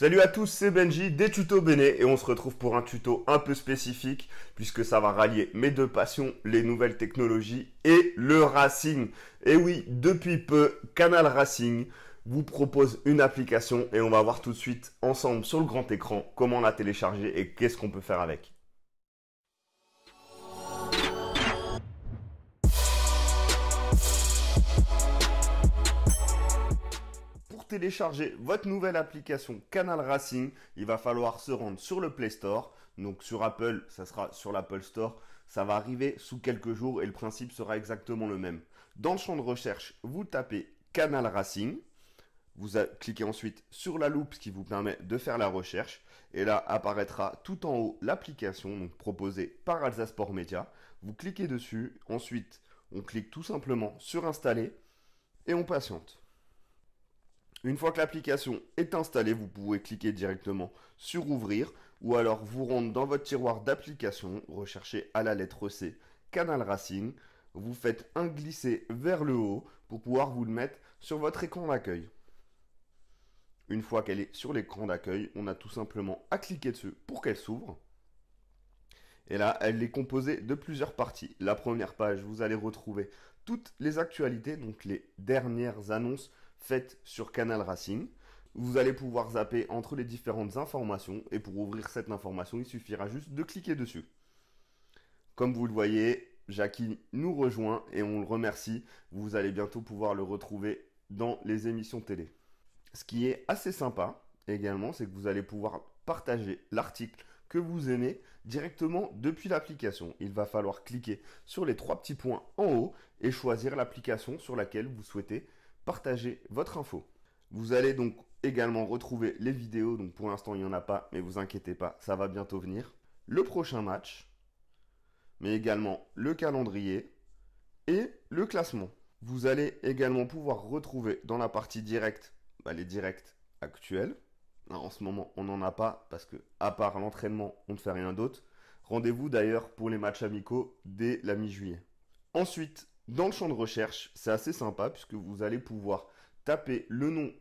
Salut à tous, c'est Benji des tutos Béné et on se retrouve pour un tuto un peu spécifique puisque ça va rallier mes deux passions, les nouvelles technologies et le racing. Et oui, depuis peu, Canal Racing vous propose une application et on va voir tout de suite ensemble sur le grand écran comment la télécharger et qu'est-ce qu'on peut faire avec. télécharger votre nouvelle application Canal Racing, il va falloir se rendre sur le Play Store. Donc sur Apple, ça sera sur l'Apple Store. Ça va arriver sous quelques jours et le principe sera exactement le même. Dans le champ de recherche, vous tapez Canal Racing. Vous cliquez ensuite sur la loupe, ce qui vous permet de faire la recherche. Et là apparaîtra tout en haut l'application proposée par Alsace Media. Vous cliquez dessus. Ensuite, on clique tout simplement sur Installer et on patiente. Une fois que l'application est installée, vous pouvez cliquer directement sur Ouvrir ou alors vous rendre dans votre tiroir d'application, rechercher à la lettre C Canal Racing, vous faites un glisser vers le haut pour pouvoir vous le mettre sur votre écran d'accueil. Une fois qu'elle est sur l'écran d'accueil, on a tout simplement à cliquer dessus pour qu'elle s'ouvre. Et là, elle est composée de plusieurs parties. La première page, vous allez retrouver toutes les actualités, donc les dernières annonces Faites sur Canal Racing. Vous allez pouvoir zapper entre les différentes informations et pour ouvrir cette information, il suffira juste de cliquer dessus. Comme vous le voyez, Jackie nous rejoint et on le remercie. Vous allez bientôt pouvoir le retrouver dans les émissions télé. Ce qui est assez sympa également, c'est que vous allez pouvoir partager l'article que vous aimez directement depuis l'application. Il va falloir cliquer sur les trois petits points en haut et choisir l'application sur laquelle vous souhaitez partager votre info. Vous allez donc également retrouver les vidéos, donc pour l'instant il n'y en a pas, mais vous inquiétez pas, ça va bientôt venir. Le prochain match, mais également le calendrier et le classement. Vous allez également pouvoir retrouver dans la partie directe bah, les directs actuels. En ce moment, on n'en a pas parce que, à part l'entraînement, on ne fait rien d'autre. Rendez-vous d'ailleurs pour les matchs amicaux dès la mi-juillet. Ensuite, dans le champ de recherche, c'est assez sympa puisque vous allez pouvoir taper le nom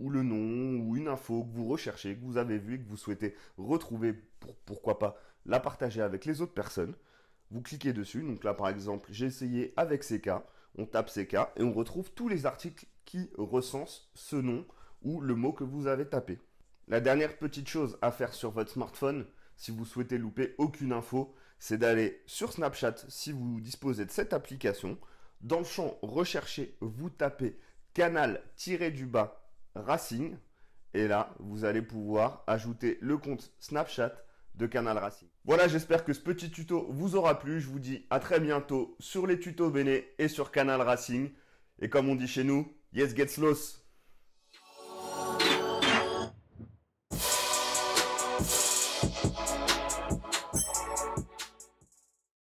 ou le nom ou une info que vous recherchez, que vous avez vu et que vous souhaitez retrouver pourquoi pas la partager avec les autres personnes. Vous cliquez dessus, donc là par exemple j'ai essayé avec CK, on tape CK et on retrouve tous les articles qui recensent ce nom ou le mot que vous avez tapé. La dernière petite chose à faire sur votre smartphone, si vous souhaitez louper aucune info, c'est d'aller sur Snapchat, si vous disposez de cette application, dans le champ Rechercher », vous tapez canal-du-bas Racing, et là, vous allez pouvoir ajouter le compte Snapchat de Canal Racing. Voilà, j'espère que ce petit tuto vous aura plu. Je vous dis à très bientôt sur les tutos Béné et sur Canal Racing. Et comme on dit chez nous, yes, gets lost ».